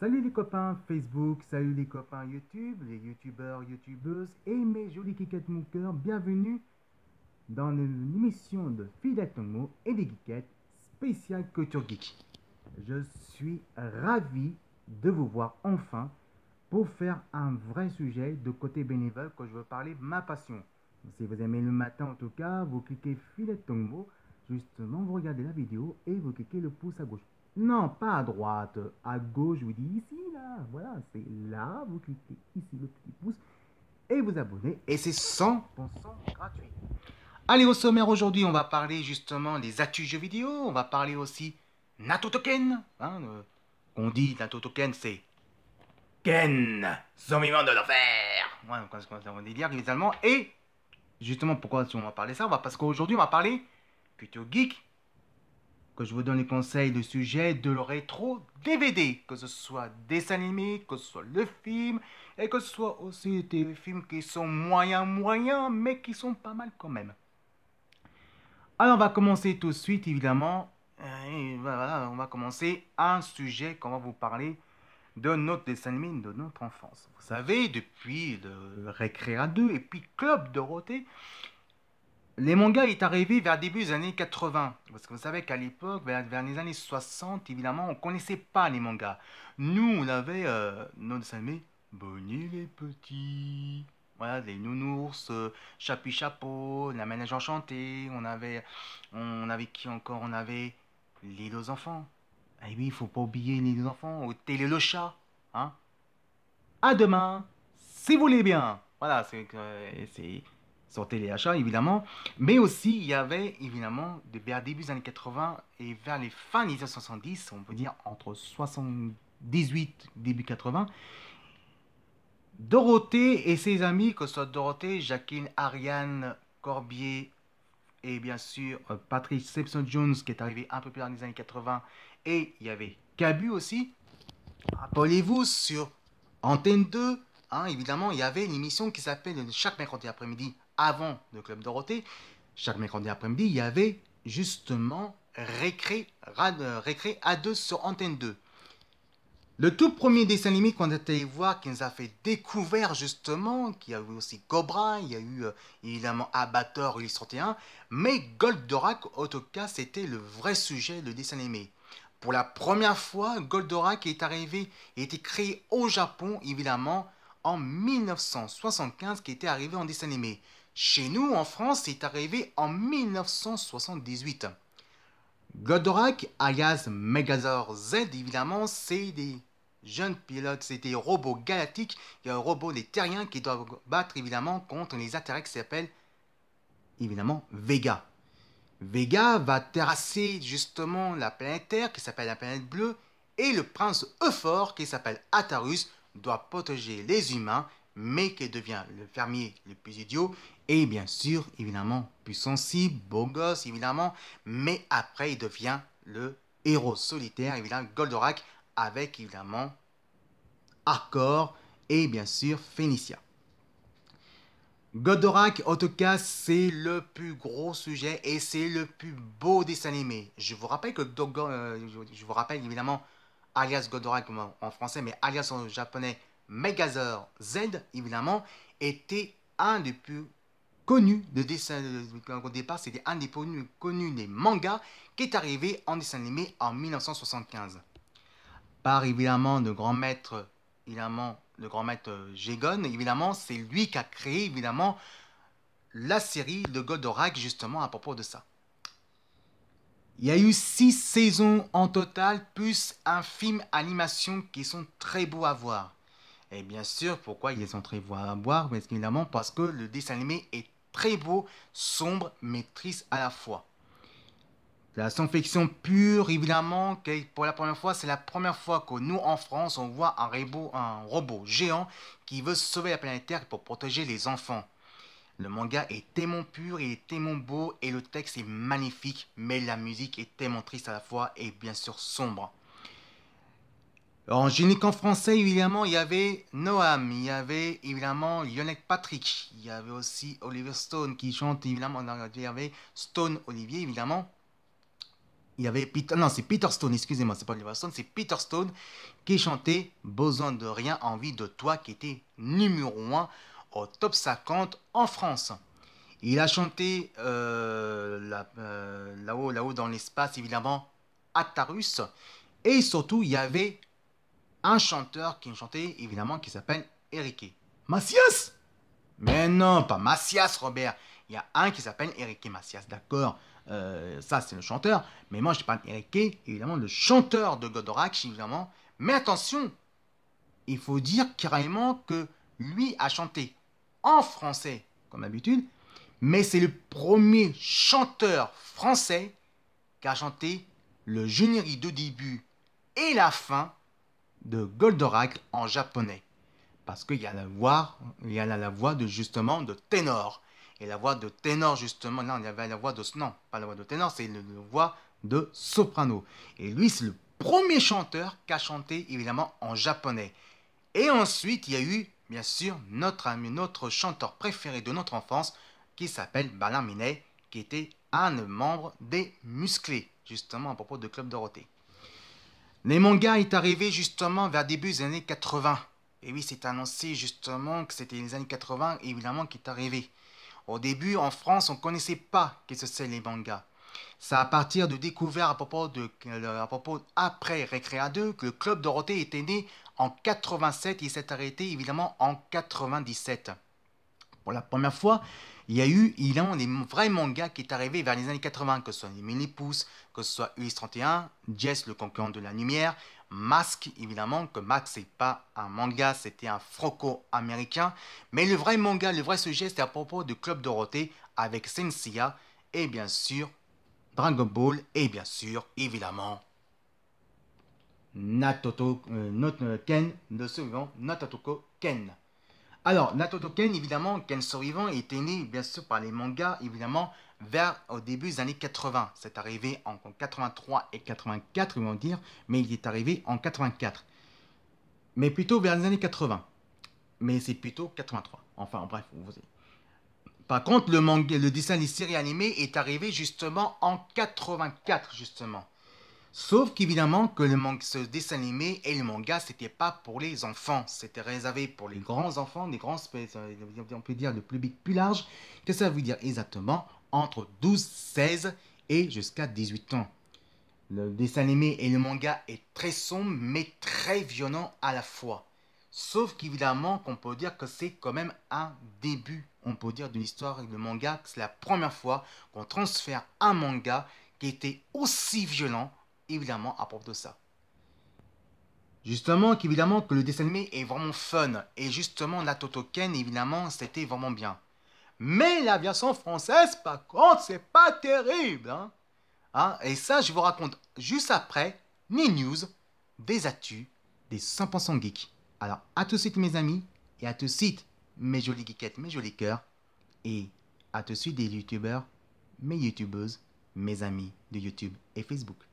Salut les copains Facebook, salut les copains YouTube, les youtubeurs, youtubeuses et mes jolis kikettes mon cœur, bienvenue dans une émission de Tongo et des geekettes spéciale Culture Geek. Je suis ravi de vous voir enfin pour faire un vrai sujet de côté bénévole quand je veux parler ma passion. Si vous aimez le matin en tout cas, vous cliquez Filet Tongo, justement vous regardez la vidéo et vous cliquez le pouce à gauche non, pas à droite, à gauche, je vous dis ici, là. Voilà, c'est là, vous cliquez ici le petit pouce et vous abonnez. Et c'est 100% gratuit. Allez, au sommaire aujourd'hui, on va parler justement des atouts jeux vidéo. On va parler aussi NATO Token. Hein, on dit NATO Token, c'est Ken, zombiment de l'enfer. Ouais, on dire les Allemands. Et justement, pourquoi on va parler ça Parce qu'aujourd'hui, on va parler plutôt geek que je vous donne les conseils de sujet de le rétro DVD, que ce soit dessin animé, que ce soit le film, et que ce soit aussi des films qui sont moyens, moyens, mais qui sont pas mal quand même. Alors on va commencer tout de suite évidemment, on va commencer un sujet qu'on va vous parler de notre dessin animé de notre enfance. Vous savez, depuis le Récréa 2 et puis Club Dorothée, les mangas est arrivé vers début des années 80. Parce que vous savez qu'à l'époque, vers, les années 60, évidemment, on ne connaissait pas les mangas. Nous, on avait euh, notre ami Bonnie les petits. Voilà, les nounours, euh, chapu Chapeau, la ménage enchantée. On avait, on avait qui encore On avait les deux enfants. Eh oui, il faut pas oublier les deux enfants, ou Télé le chat. Hein à demain, si vous voulez bien. Voilà, c'est. Euh, les achats évidemment. Mais aussi, il y avait, évidemment, de vers début des années 80 et vers les fins des années 70, on peut dire entre 78 début 80, Dorothée et ses amis, que ce soit Dorothée, Jacqueline, Ariane, Corbier et bien sûr euh, Patrick Simpson-Jones qui est arrivé un peu plus tard dans les années 80 et il y avait Cabu aussi. Rappelez-vous sur Antenne 2, hein, évidemment, il y avait une émission qui s'appelle chaque mercredi après-midi avant le Club Dorothée, chaque mercredi après-midi, il y avait justement Récré, rad, euh, A2 sur Antenne 2. Le tout premier dessin animé qu'on a été voir, qui nous a fait découvrir justement, qu'il y a eu aussi Cobra, il y a eu euh, évidemment Abator, eu 31, mais Goldorak, en tout cas, c'était le vrai sujet, le dessin animé. Pour la première fois, Goldorak est arrivé, a été créé au Japon, évidemment, en 1975, qui était arrivé en dessin animé. Chez nous, en France, c'est arrivé en 1978. Godorak, alias Megazor, Z, évidemment, c'est des jeunes pilotes, c'est des robots galactiques, il y a un robot des terriens qui doivent battre évidemment contre les extraterrestres qui s'appellent, évidemment Vega. Vega va terrasser justement la planète Terre qui s'appelle la planète bleue et le prince Euphor qui s'appelle Atarus doit protéger les humains mais qui devient le fermier le plus idiot et bien sûr, évidemment, plus sensible, beau gosse, évidemment. Mais après, il devient le héros solitaire, évidemment, Goldorak, avec évidemment Arcor et bien sûr Phénicia. Goldorak, en tout cas, c'est le plus gros sujet et c'est le plus beau dessin animé. Je vous rappelle que euh, je vous rappelle évidemment alias Goldorak en français, mais alias en japonais Megazord Z, évidemment, était un des plus connu de dessin, au départ, c'était un des plus connus des mangas qui est arrivé en dessin animé en 1975. Par évidemment le grand maître, évidemment, le grand maître Jégon, euh, évidemment, c'est lui qui a créé, évidemment, la série de Goldorak, justement, à propos de ça. Il y a eu six saisons en total, plus un film animation qui sont très beaux à voir. Et bien sûr, pourquoi ils sont très beaux à voir évidemment parce que le dessin animé est très beau, sombre, mais triste à la fois. la science-fiction pure, évidemment, pour la première fois, c'est la première fois que nous, en France, on voit un robot, un robot géant qui veut sauver la planète Terre pour protéger les enfants. Le manga est tellement pur, il est tellement beau et le texte est magnifique, mais la musique est tellement triste à la fois et bien sûr sombre. En en français, évidemment, il y avait Noam, il y avait évidemment Yannick Patrick, il y avait aussi Oliver Stone qui chante, évidemment, il y avait Stone Olivier, évidemment. Il y avait Peter, non, c'est Peter Stone, excusez-moi, c'est pas Oliver Stone, c'est Peter Stone qui chantait Besoin de rien, envie de toi, qui était numéro 1 au top 50 en France. Il a chanté euh, euh, là-haut, là-haut dans l'espace, évidemment, Atarus. Et surtout, il y avait un chanteur qui chantait évidemment qui s'appelle Erike Macias Mais non, pas Macias, Robert. Il y a un qui s'appelle et e. Macias, d'accord euh, Ça, c'est le chanteur. Mais moi, je parle d'Erike, évidemment, le chanteur de Godorak, évidemment. Mais attention, il faut dire carrément que lui a chanté en français, comme d'habitude, mais c'est le premier chanteur français qui a chanté le générique de début et la fin de Goldorak en japonais. Parce qu'il y a la voix, il y a la voix de justement de ténor. Et la voix de ténor, justement, là, il y avait la voix de. Non, pas la voix de ténor, c'est la voix de soprano. Et lui, c'est le premier chanteur qui a chanté évidemment en japonais. Et ensuite, il y a eu, bien sûr, notre ami, notre chanteur préféré de notre enfance, qui s'appelle Balin Minet, qui était un membre des Musclés, justement à propos de Club Dorothée. Les mangas est arrivé justement vers début des années 80. Et oui, c'est annoncé justement que c'était les années 80, évidemment, qui est arrivé. Au début, en France, on ne connaissait pas que ce que c'est les mangas. C'est à partir de découvert à propos de, à propos après Récréa 2 que le club Dorothée était né en 87 et s'est arrêté évidemment en 97 pour la première fois, il y a eu, il y a des vrais mangas qui est arrivé vers les années 80, que ce soit les Mini-Pouces, que ce soit us 31, Jess le concurrent de la lumière, Mask, évidemment, que Max n'est pas un manga, c'était un franco-américain. Mais le vrai manga, le vrai sujet, c'est à propos de Club Dorothée avec Sensia et bien sûr Dragon Ball et bien sûr, évidemment, Natoto, euh, euh Ken, de suivant Natatoko Ken. Alors, Natoto Ken, évidemment, Ken survivant, était né, bien sûr, par les mangas, évidemment, vers au début des années 80. C'est arrivé en 83 et 84, ils vont dire, mais il est arrivé en 84. Mais plutôt vers les années 80. Mais c'est plutôt 83. Enfin, bref, vous voyez. Par contre, le, manga, le dessin des séries animées est arrivé justement en 84, justement. Sauf qu'évidemment que le manga, ce dessin animé et le manga, c'était pas pour les enfants, c'était réservé pour les grands enfants, les grands, euh, on peut dire le public plus large. quest que ça veut dire exactement Entre 12, 16 et jusqu'à 18 ans. Le dessin animé et le manga est très sombre mais très violent à la fois. Sauf qu'évidemment qu'on peut dire que c'est quand même un début, on peut dire, de l'histoire et le manga, c'est la première fois qu'on transfère un manga qui était aussi violent évidemment à propos de ça. Justement, évidemment, que le dessin animé est vraiment fun. Et justement, la Totoken, évidemment, c'était vraiment bien. Mais la version française, par contre, c'est pas terrible. Hein. hein? Et ça, je vous raconte juste après Ni news, des actus, des 100% geeks. Alors, à tout de suite, mes amis, et à tout de suite, mes jolies geekettes, mes jolis cœurs, et à tout de suite, des youtubeurs, mes youtubeuses, mes amis de YouTube et Facebook.